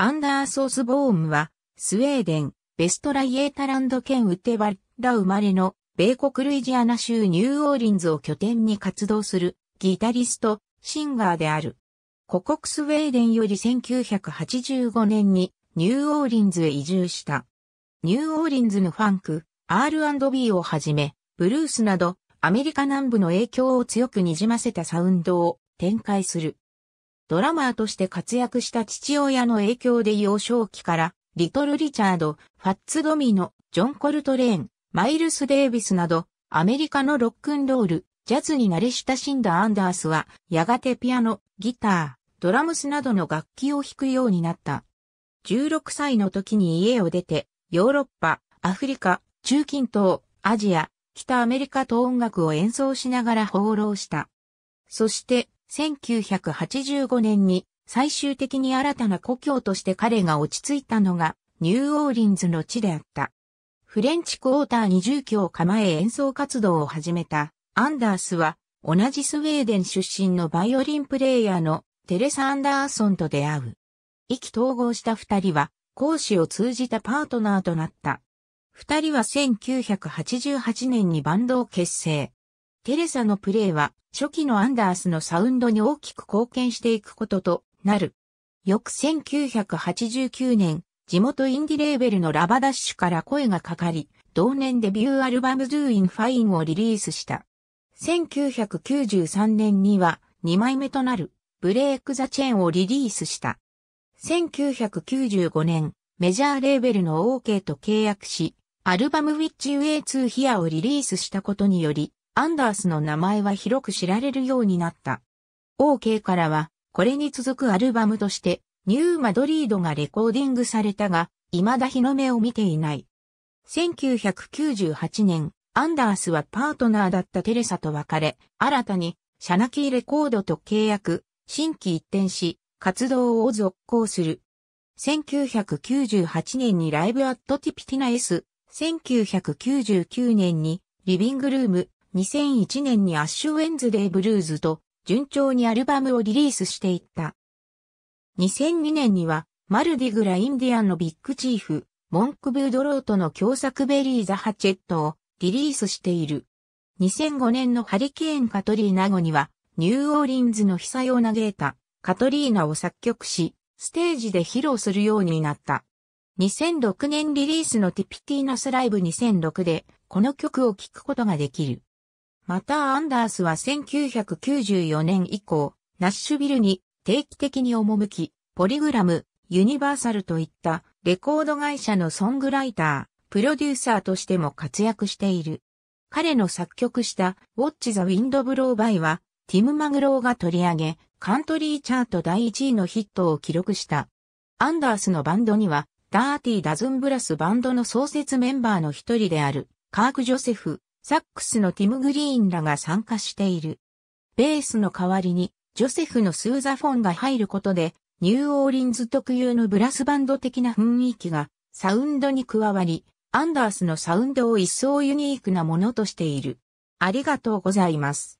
アンダーソースボームは、スウェーデン、ベストライエータランド県ウテバラ生まれの、米国ルイジアナ州ニューオーリンズを拠点に活動する、ギタリスト、シンガーである。故国スウェーデンより1985年に、ニューオーリンズへ移住した。ニューオーリンズのファンク、R&B をはじめ、ブルースなど、アメリカ南部の影響を強くにじませたサウンドを展開する。ドラマーとして活躍した父親の影響で幼少期から、リトル・リチャード、ファッツ・ドミノ、ジョン・コルトレーン、マイルス・デイビスなど、アメリカのロックンロール、ジャズに慣れ親しんだアンダースは、やがてピアノ、ギター、ドラムスなどの楽器を弾くようになった。16歳の時に家を出て、ヨーロッパ、アフリカ、中近東、アジア、北アメリカと音楽を演奏しながら放浪した。そして、1985年に最終的に新たな故郷として彼が落ち着いたのがニューオーリンズの地であった。フレンチクォーターに住居を構え演奏活動を始めたアンダースは同じスウェーデン出身のバイオリンプレイヤーのテレサ・アンダーソンと出会う。意気統合した二人は講師を通じたパートナーとなった。二人は1988年にバンドを結成。テレサのプレイは初期のアンダースのサウンドに大きく貢献していくこととなる。翌1989年、地元インディレーベルのラバダッシュから声がかかり、同年デビューアルバム Do in Fine をリリースした。1993年には2枚目となるブレイク・ザ・チェーンをリリースした。1995年、メジャーレーベルの OK と契約し、アルバム w ィッ c h ェ a ツー o Here をリリースしたことにより、アンダースの名前は広く知られるようになった。OK からは、これに続くアルバムとして、ニューマドリードがレコーディングされたが、未だ日の目を見ていない。1998年、アンダースはパートナーだったテレサと別れ、新たに、シャナキーレコードと契約、新規一転し、活動を続行する。1998年にライブアットティピティナ S、1999年にリビングルーム、2001年にアッシュウェンズデーブルーズと順調にアルバムをリリースしていった。2002年にはマルディグラインディアンのビッグチーフ、モンクブードローとの共作ベリーザ・ハチェットをリリースしている。2005年のハリケーン・カトリーナ後にはニューオーリンズの被災を嘆いたカトリーナを作曲し、ステージで披露するようになった。2006年リリースのティピティナスライブ2006でこの曲を聴くことができる。またアンダースは1994年以降、ナッシュビルに定期的に赴き、ポリグラム、ユニバーサルといったレコード会社のソングライター、プロデューサーとしても活躍している。彼の作曲したウォッチ・ザ・ウィンド・ブロー・バイは、ティム・マグローが取り上げ、カントリーチャート第1位のヒットを記録した。アンダースのバンドには、ダーティ・ダズン・ブラスバンドの創設メンバーの一人である、カーク・ジョセフ、サックスのティム・グリーンらが参加している。ベースの代わりに、ジョセフのスーザフォンが入ることで、ニューオーリンズ特有のブラスバンド的な雰囲気がサウンドに加わり、アンダースのサウンドを一層ユニークなものとしている。ありがとうございます。